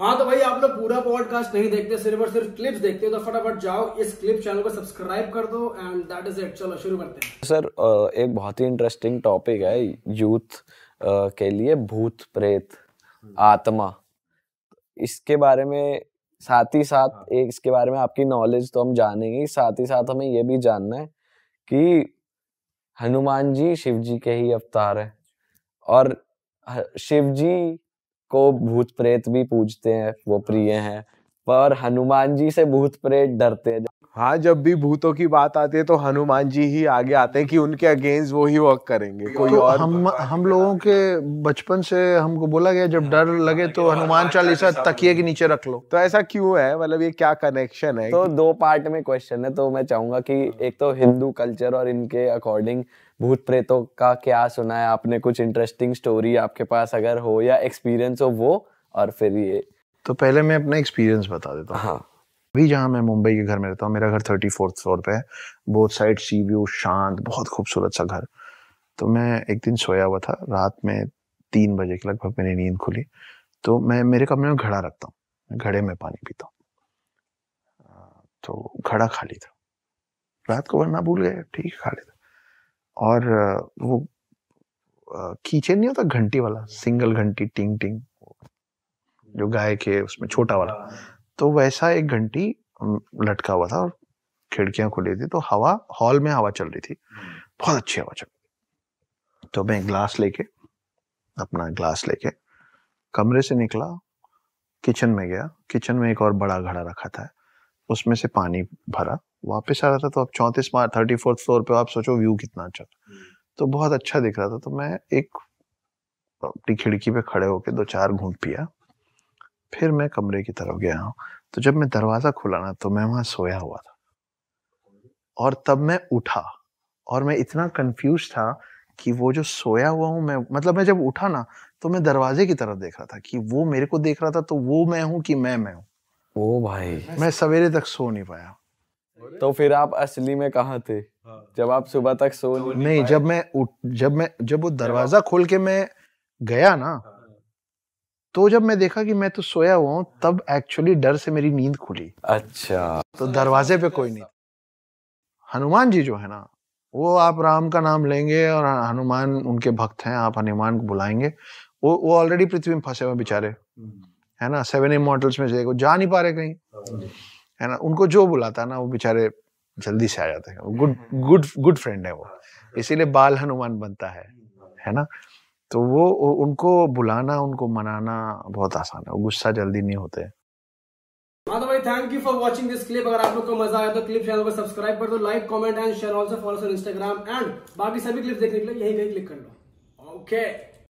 हाँ तो भाई आप लोग पूरा पॉडकास्ट नहीं देखते सिर्फ और सिर्फ क्लिप्स देखते हो तो फटाफट जाओ इस क्लिप चैनल को सब्सक्राइब कर दो एंड दैट इज इट चलो शुरू करते हैं सर एक बहुत ही इंटरेस्टिंग टॉपिक है यूथ के लिए भूत प्रेत आत्मा इसके बारे में साथ ही साथ हाँ। एक इसके बारे में आपकी नॉलेज तो हम जानेंगे साथ ही साथ हमें ये भी जानना है कि हनुमान जी शिव जी के ही अवतार है और शिव जी को भूत प्रेत भी पूजते हैं वो प्रिय हैं पर हनुमान जी से भूत प्रेत डरते हैं हाँ जब भी भूतों की बात आती है तो हनुमान जी ही आगे आते हैं कि उनके अगेंस्ट वो ही वर्क करेंगे कोई तो और हम हम लोगों के बचपन से हमको बोला गया जब डर लगे तो हनुमान चालीसा तकिए के नीचे रख लो तो ऐसा क्यों है मतलब ये क्या कनेक्शन है तो दो पार्ट में क्वेश्चन है तो मैं चाहूंगा की हाँ। एक तो हिंदू कल्चर और इनके अकॉर्डिंग भूत प्रेतों का क्या सुना है आपने कुछ इंटरेस्टिंग स्टोरी आपके पास अगर हो या एक्सपीरियंस हो वो और फिर ये तो पहले मैं अपना एक्सपीरियंस बता देता हूँ हाँ अभी जहाँ मैं मुंबई के घर में रहता हूँ मेरा घर थर्टी फोर्थ फ्लोर पे है बहुत साइड सी व्यू शांत बहुत खूबसूरत सा घर तो मैं एक दिन सोया हुआ था रात में तीन बजे के लगभग मेरी नींद खुली तो मैं मेरे कमरे में घड़ा रखता हूँ घड़े में पानी पीता हूँ तो घड़ा खाली था रात को वरना भूल गए ठीक है खाली था और वो कीचेन नहीं होता घंटी वाला सिंगल घंटी टिंग टिंग जो गाय के उसमें छोटा वाला तो वैसा एक घंटी लटका हुआ था और खिड़कियां खुली थी तो हवा हॉल में हवा चल रही थी बहुत अच्छी हवा चल रही तो मैं ग्लास लेके अपना ग्लास लेके कमरे से निकला किचन में गया किचन में एक और बड़ा घड़ा रखा था उसमें से पानी भरा वापस आ रहा था तो अब चौंतीस मार्च थर्टी फोर्थ फ्लोर पे आप सोचो व्यू कितना अच्छा था तो बहुत अच्छा दिख रहा था तो मैं एक अपनी खिड़की पे खड़े होके दो चार घूंट पिया फिर मैं कमरे की तरफ गया हूँ तो जब मैं दरवाज़ा खुला ना तो मैं वहां सोया हुआ था और तब मैं उठा और मैं इतना कंफ्यूज था कि वो जो सोया हुआ हूँ मैं मतलब मैं जब उठा ना तो मैं दरवाजे की तरफ देख रहा था कि वो मेरे को देख रहा था तो वो मैं हूँ कि मैं मैं हूँ ओ भाई मैं सवेरे तक सो नहीं पाया तो फिर आप असली में कहा थे हाँ। जब आप सुबह तक सो तो नहीं, नहीं जब मैं उठ जब मैं जब वो दरवाजा खोल के मैं गया ना हाँ। तो जब मैं देखा कि मैं तो सोया हुआ हूँ तब एक्चुअली डर से मेरी नींद खुली अच्छा तो दरवाजे पे कोई नहीं हनुमान जी जो है ना वो आप राम का नाम लेंगे और हनुमान उनके भक्त हैं आप हनुमान को बुलाएंगे वो वो ऑलरेडी पृथ्वी में फंसे हुए बेचारे हम्म। है ना सेवन इमोटल्स में से जा नहीं पा रहे कहीं है ना उनको जो बुलाता है ना वो बेचारे जल्दी से आ जाते हैं गुड गुड गुड फ्रेंड है वो इसीलिए बाल हनुमान बनता है है ना तो वो उनको बुलाना उनको मनाना बहुत आसान है गुस्सा जल्दी नहीं होते माधव भाई thank you for watching this clip अगर आप लोग को मजा आया तो क्लिप चैनल को सब्सक्राइब कर दो like comment and share also follow on Instagram and बाकी सभी क्लिप्स देखने के लिए यही कहीं क्लिक कर लो ओके okay.